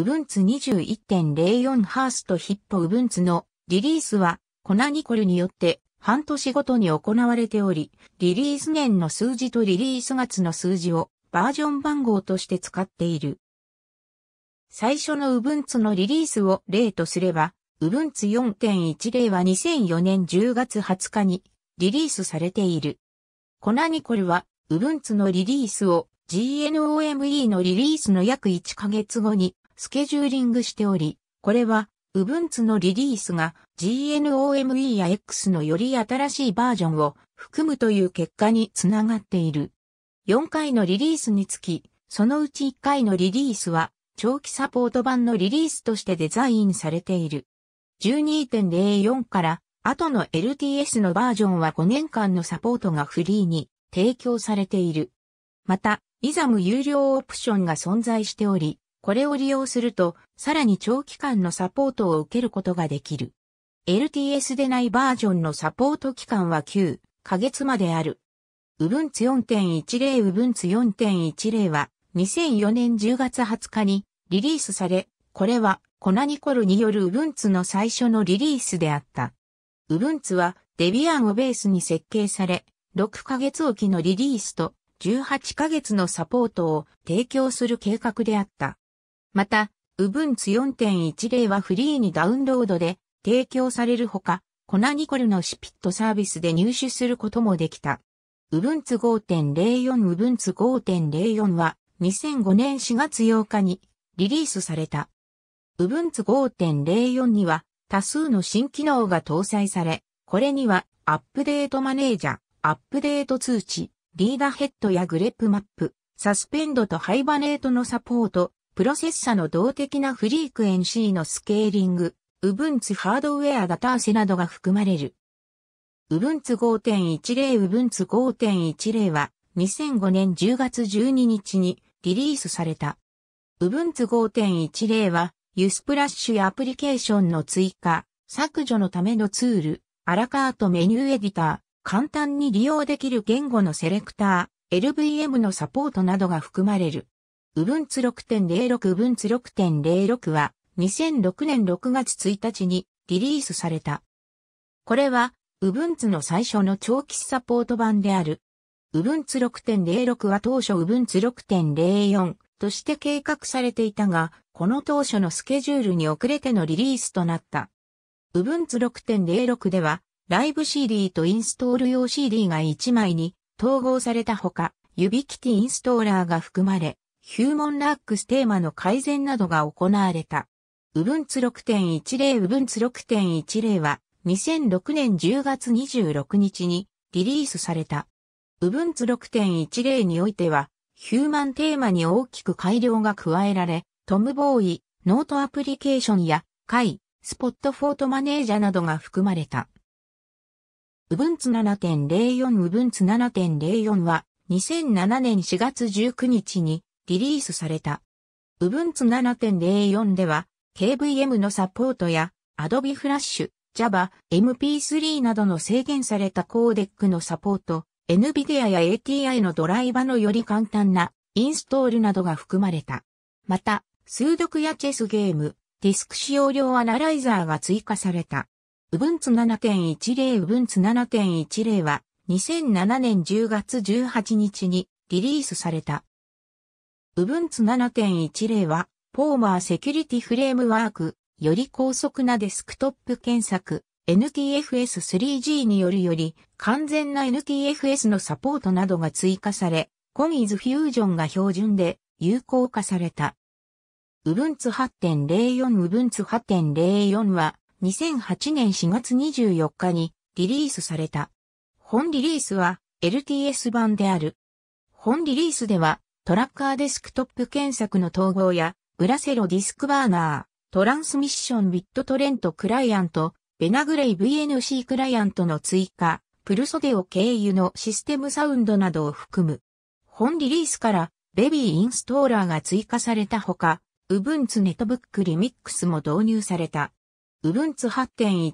ウブンツ21.04ハースとヒッポウブンツのリリースはコナニコルによって半年ごとに行われており、リリース年の数字とリリース月の数字をバージョン番号として使っている。最初のウブンツのリリースを例とすれば、ウブンツ4.10は2004年10月20日にリリースされている。コナニコルは、ウブンツのリリースを GNOME のリリースの約1ヶ月後にスケジューリングしており、これは、Ubuntu のリリースが GNOME や X のより新しいバージョンを含むという結果につながっている。4回のリリースにつき、そのうち1回のリリースは長期サポート版のリリースとしてデザインされている。12.04から後の LTS のバージョンは5年間のサポートがフリーに提供されている。また、イザム有料オプションが存在しており、これを利用すると、さらに長期間のサポートを受けることができる。LTS でないバージョンのサポート期間は9ヶ月まである。Ubuntu 4.10 Ubuntu 4.10は2004年10月20日にリリースされ、これはコナニコルによる Ubuntu の最初のリリースであった。Ubuntu はデビアンをベースに設計され、6ヶ月おきのリリースと18ヶ月のサポートを提供する計画であった。また、Ubuntu 4.10はフリーにダウンロードで提供されるほか、コナニコルのシピットサービスで入手することもできた。Ubuntu 5.04 Ubuntu 5.04は2005年4月8日にリリースされた。Ubuntu 5.04には多数の新機能が搭載され、これにはアップデートマネージャー、アップデート通知、リーダーヘッドやグレップマップ、サスペンドとハイバネートのサポート、プロセッサの動的なフリークエンシーのスケーリング、Ubuntu ハードウェアダターセなどが含まれる。Ubuntu 5.10 Ubuntu 5.10は2005年10月12日にリリースされた。Ubuntu 5.10はユスプラッシュアプリケーションの追加、削除のためのツール、アラカートメニューエディター、簡単に利用できる言語のセレクター、LVM のサポートなどが含まれる。ウブンツ6.06ウブンツ6.06は2006年6月1日にリリースされた。これはウブンツの最初の長期サポート版である。ウブンツ6.06は当初ウブンツ6.04として計画されていたが、この当初のスケジュールに遅れてのリリースとなった。ウブンツ6.06ではライブ CD とインストール用 CD が1枚に統合されたほか、指キティインストーラーが含まれ、ヒューモンラックステーマの改善などが行われた。ウブンツ6.10ウブンツ6.10は2006年10月26日にリリースされた。ウブンツ6.10においてはヒューマンテーマに大きく改良が加えられ、トムボーイ、ノートアプリケーションや、会、スポットフォートマネージャーなどが含まれた。ウブンツ7.04ウブンツ7.04は2007年4月19日にリリースされた。Ubuntu 7.04では KVM のサポートや Adobe Flash、Java、MP3 などの制限されたコーデックのサポート、NVIDIA や ATI のドライバのより簡単なインストールなどが含まれた。また、数読やチェスゲーム、ディスク使用量アナライザーが追加された。Ubuntu 7.10 Ubuntu 7.10は2007年10月18日にリリースされた。部分ツ7.10は、ポーマーセキュリティフレームワーク、より高速なデスクトップ検索、NTFS3G によるより、完全な NTFS のサポートなどが追加され、コミーズフュージョンが標準で有効化された。Ubuntu 8.04 Ubuntu 8.04は2008年4月24日にリリースされた。本リリースは LTS 版である。本リリースではトラッカーデスクトップ検索の統合や、ブラセロディスクバーナー、トランスミッションビットトレントクライアント、ベナグレイ VNC クライアントの追加、プルソデオ経由のシステムサウンドなどを含む。本リリースから、ベビーインストーラーが追加されたほか、Ubuntu ネットブックリミックスも導入された。Ubuntu 8.10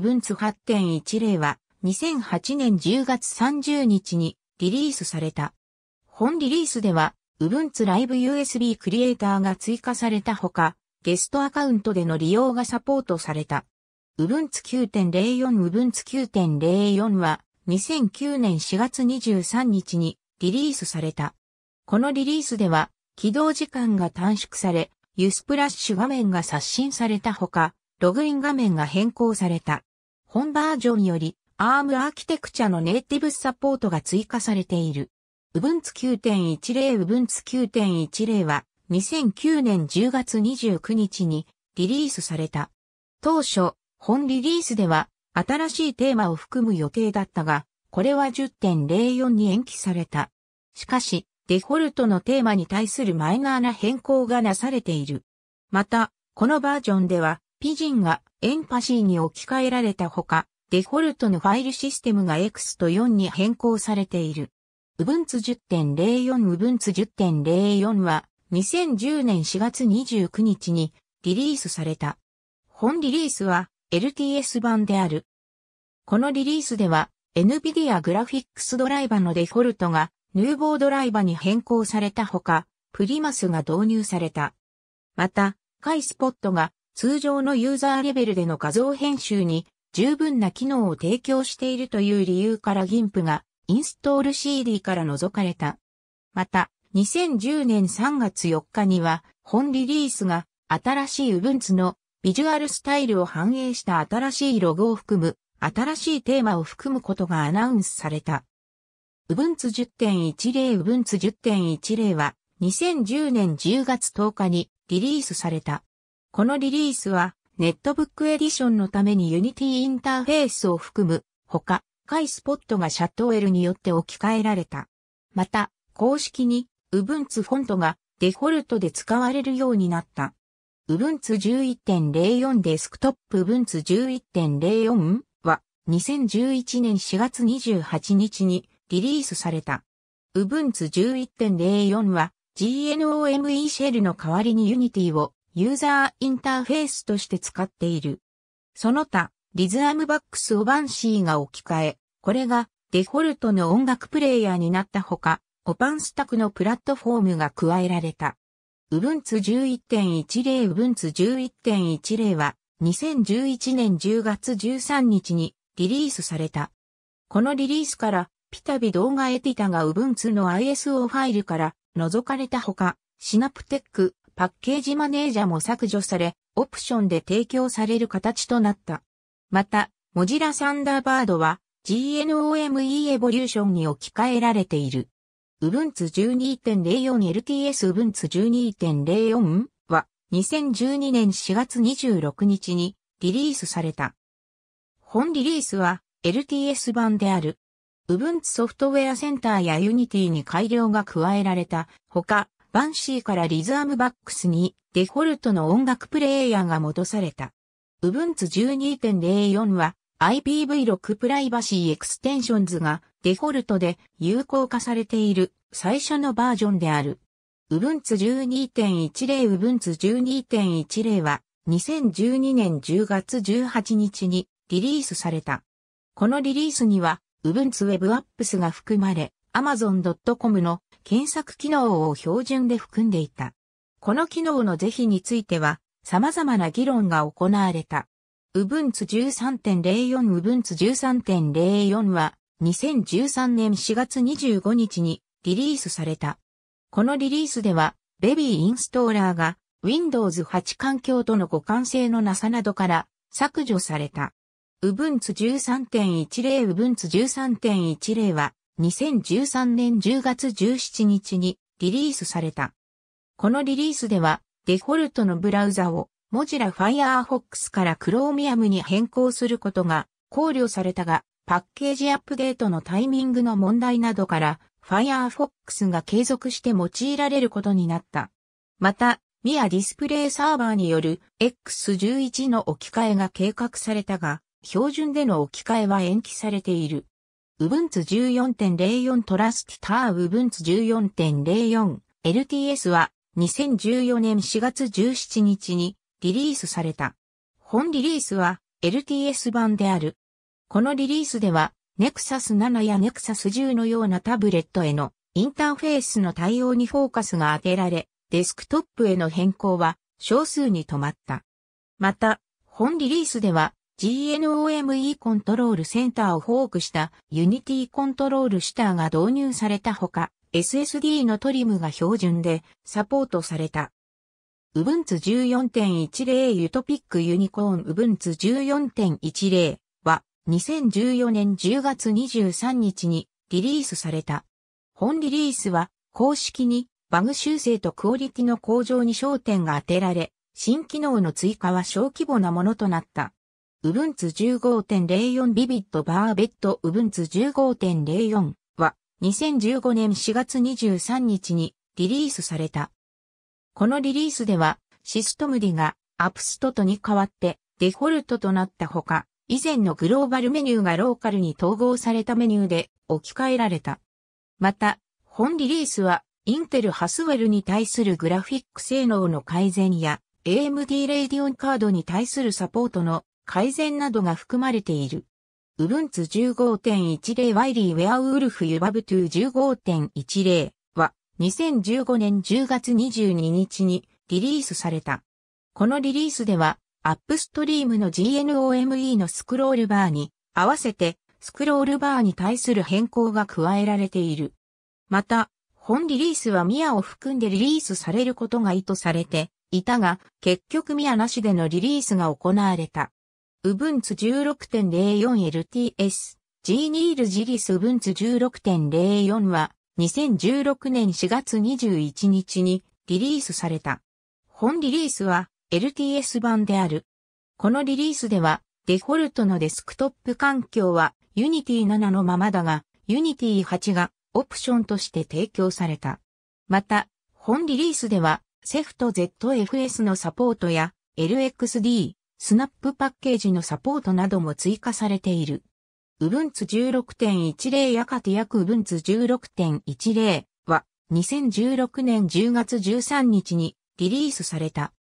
Ubuntu 8.10は2008年10月30日にリリースされた。本リリースでは、Ubuntu Live USB クリエイターが追加されたほか、ゲストアカウントでの利用がサポートされた。Ubuntu 9.04 Ubuntu 9.04は2009年4月23日にリリースされた。このリリースでは起動時間が短縮され、ユスプラッシュ画面が刷新されたほか、ログイン画面が変更された。本バージョンより ARM アーキテクチャのネイティブサポートが追加されている。Ubuntu 9.10 Ubuntu 9.10は2009年10月29日にリリースされた。当初、本リリースでは新しいテーマを含む予定だったが、これは10.04に延期された。しかし、デフォルトのテーマに対するマイナーな変更がなされている。また、このバージョンでは、ピジンがエンパシーに置き換えられたほか、デフォルトのファイルシステムが X と4に変更されている。Ubuntu 10.04 Ubuntu 10.04は2010年4月29日にリリースされた。本リリースは LTS 版である。このリリースでは NVIDIA グラフィックスドライバのデフォルトがヌーボードライバに変更されたほか、プリマスが導入された。また、カイスポットが通常のユーザーレベルでの画像編集に十分な機能を提供しているという理由からギンプがインストール CD から除かれた。また、2010年3月4日には、本リリースが新しい Ubuntu のビジュアルスタイルを反映した新しいロゴを含む、新しいテーマを含むことがアナウンスされた。Ubuntu 10.10 Ubuntu 10.10は2010年10月10日にリリースされた。このリリースはネットブックエディションのために Unity インターフェースを含むほかいスポットがシャットウェルによって置き換えられた。また、公式に Ubuntu フォントがデフォルトで使われるようになった。Ubuntu 11.04デスクトップ Ubuntu 11.04は2011年4月28日にリリースされた。Ubuntu 11.04は GNOME シェルの代わりに Unity をユーザーインターフェースとして使っている。その他、リズアムバックスをバンシーが置き換え、これがデフォルトの音楽プレイヤーになったほか、オパンスタクのプラットフォームが加えられた。ウブンツ11.10ウブンツ11.10は2011年10月13日にリリースされた。このリリースからピタビ動画エディタがウブンツの ISO ファイルから除かれたほか、シナプテックパッケージマネージャも削除され、オプションで提供される形となった。また、モジラサンダーバードは GNOME エボリューションに置き換えられている。Ubuntu 12.04LTS Ubuntu 12.04は2012年4月26日にリリースされた。本リリースは LTS 版である。Ubuntu ソフトウェアセンターや Unity に改良が加えられたほか、バンシーからリズアムバックスにデフォルトの音楽プレイヤーが戻された。Ubuntu 12.04は IPv6 プライバシーエクステンションズがデフォルトで有効化されている最初のバージョンである。Ubuntu 12.10 Ubuntu 12.10は2012年10月18日にリリースされた。このリリースには Ubuntu Web Apps が含まれ Amazon.com の検索機能を標準で含んでいた。この機能の是非については様々な議論が行われた。ウブンツ13.04ウブンツ13.04は2013年4月25日にリリースされた。このリリースではベビーインストーラーが Windows 8環境との互換性のなさなどから削除された。ウブンツ13.10ウブンツ13.10は2013年10月17日にリリースされた。このリリースではデフォルトのブラウザを、モジラ Firefox から Chromium に変更することが考慮されたが、パッケージアップデートのタイミングの問題などから、Firefox が継続して用いられることになった。また、ミアディスプレイサーバーによる X11 の置き換えが計画されたが、標準での置き換えは延期されている。Ubuntu 14.04トラスティター Ubuntu 14.04 LTS は2014年4月17日にリリースされた。本リリースは LTS 版である。このリリースでは、Nexus 7や Nexus 10のようなタブレットへのインターフェースの対応にフォーカスが当てられ、デスクトップへの変更は少数に止まった。また、本リリースでは GNOME コントロールセンターをフォークした Unity コントロールシターが導入されたほか、SSD のトリムが標準でサポートされた。Ubuntu 14.10 Utopic Unicorn Ubuntu 14.10は2014年10月23日にリリースされた。本リリースは公式にバグ修正とクオリティの向上に焦点が当てられ、新機能の追加は小規模なものとなった。Ubuntu 15.04 Vivid Barbet Ubuntu 15.04 2015年4月23日にリリースされた。このリリースでは、シストムディがアプストとに代わってデフォルトとなったほか、以前のグローバルメニューがローカルに統合されたメニューで置き換えられた。また、本リリースは、インテルハスウェルに対するグラフィック性能の改善や、AMD レイディオンカードに対するサポートの改善などが含まれている。ウブンツ15.10ワイリーウェアウールフユバブトゥ15.10は2015年10月22日にリリースされた。このリリースではアップストリームの GNOME のスクロールバーに合わせてスクロールバーに対する変更が加えられている。また、本リリースはミアを含んでリリースされることが意図されていたが、結局ミアなしでのリリースが行われた。Ubuntu 16.04LTS、g ーニー l ジリス Ubuntu 16.04は、2016年4月21日にリリースされた。本リリースは LTS 版である。このリリースでは、デフォルトのデスクトップ環境は Unity 7のままだが、Unity 8がオプションとして提供された。また、本リリースでは、セフト ZFS のサポートや LXD、スナップパッケージのサポートなども追加されている。Ubuntu 16.10やかて約 Ubuntu 16.10は2016年10月13日にリリースされた。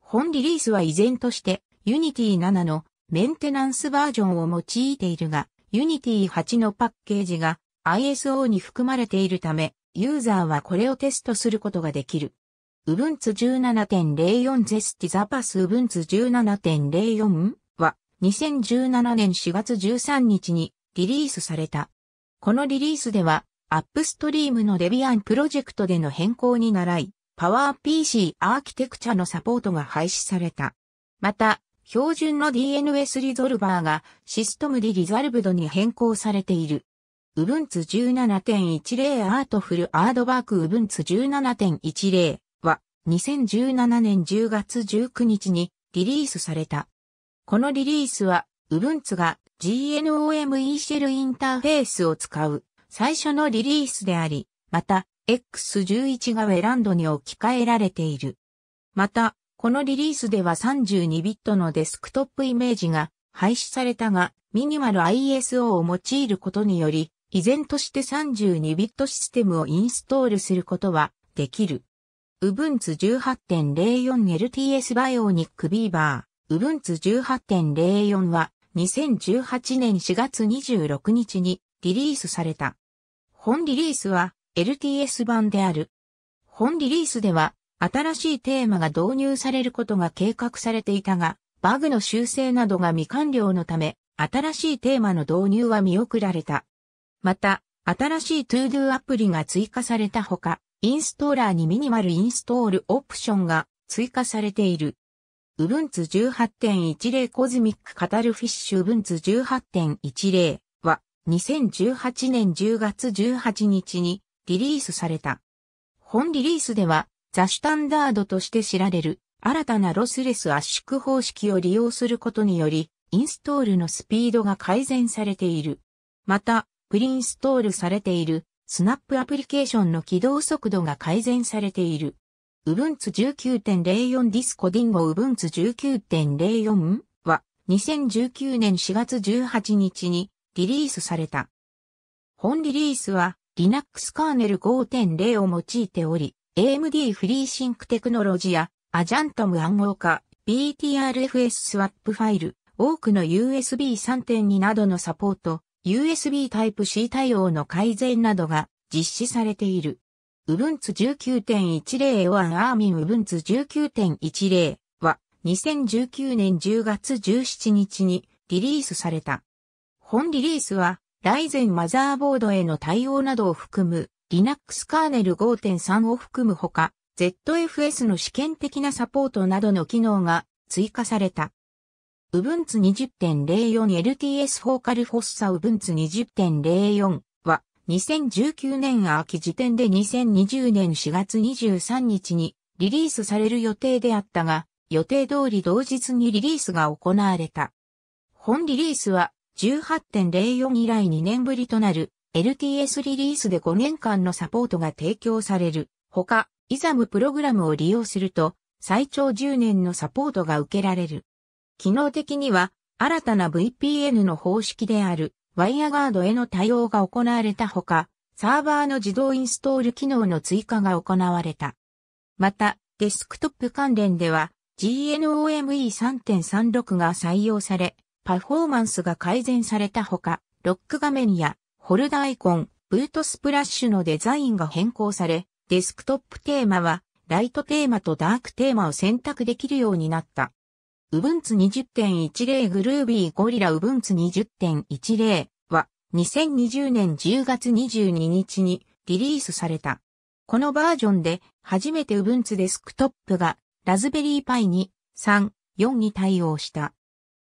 本リリースは依然として Unity 7のメンテナンスバージョンを用いているが、Unity 8のパッケージが ISO に含まれているため、ユーザーはこれをテストすることができる。ウブンツ17.04ゼスティザパスウブンツ17.04は2017年4月13日にリリースされた。このリリースではアップストリームのデビアンプロジェクトでの変更に習い、パワー PC アーキテクチャのサポートが廃止された。また、標準の DNS リゾルバーがシステムリリザルブドに変更されている。ウブンツ17.10アートフルアードバークウブンツ17.10 2017年10月19日にリリースされた。このリリースは、Ubuntu が GNOME シェルインターフェースを使う最初のリリースであり、また X11 がウェランドに置き換えられている。また、このリリースでは32ビットのデスクトップイメージが廃止されたが、ミニマル ISO を用いることにより、依然として32ビットシステムをインストールすることはできる。ウブンツ 18.04LTS バイオニックビーバー、ウブンツ18.04は2018年4月26日にリリースされた。本リリースは LTS 版である。本リリースでは新しいテーマが導入されることが計画されていたが、バグの修正などが未完了のため、新しいテーマの導入は見送られた。また、新しい ToDo アプリが追加されたほか、インストーラーにミニマルインストールオプションが追加されている。Ubuntu 18.10 Cosmic Cuttlefish Ubuntu 18.10は2018年10月18日にリリースされた。本リリースではザ・スタンダードとして知られる新たなロスレス圧縮方式を利用することによりインストールのスピードが改善されている。また、プリインストールされているスナップアプリケーションの起動速度が改善されている。Ubuntu 19.04 Disco Dingo Ubuntu 19.04は2019年4月18日にリリースされた。本リリースは Linux カーネル5.0を用いており、AMD フリーシンクテクノロジやアジャントム暗号化、BTRFS スワップファイル、多くの USB 3.2などのサポート、USB Type-C 対応の改善などが実施されている。Ubuntu 19.10は ARM Ubuntu 19.10は2019年10月17日にリリースされた。本リリースは、ライゼンマザーボードへの対応などを含む、Linux カーネル5.3を含むほか、ZFS の試験的なサポートなどの機能が追加された。Ubuntu 20.04 LTS フォーカルフォッサ Ubuntu 20.04は2019年秋時点で2020年4月23日にリリースされる予定であったが予定通り同日にリリースが行われた。本リリースは18.04以来2年ぶりとなる LTS リリースで5年間のサポートが提供される。他、イザムプログラムを利用すると最長10年のサポートが受けられる。機能的には、新たな VPN の方式である、ワイヤガードへの対応が行われたほか、サーバーの自動インストール機能の追加が行われた。また、デスクトップ関連では、GNOME 3.36が採用され、パフォーマンスが改善されたほか、ロック画面やホルダーアイコン、ブートスプラッシュのデザインが変更され、デスクトップテーマは、ライトテーマとダークテーマを選択できるようになった。ウブンツ20.10グルービーゴリラウブンツ20.10は2020年10月22日にリリースされた。このバージョンで初めてウブンツデスクトップがラズベリーパイに3、4に対応した。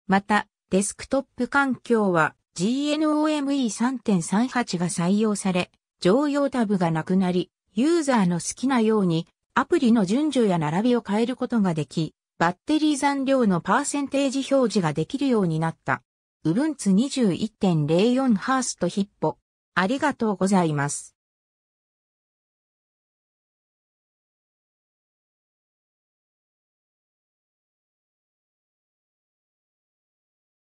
また、デスクトップ環境は GNOME3.38 が採用され、常用タブがなくなり、ユーザーの好きなようにアプリの順序や並びを変えることができ、バッテリー残量のパーセンテージ表示ができるようになった。Ubuntu 21.04ハーストヒッポ。ありがとうございます。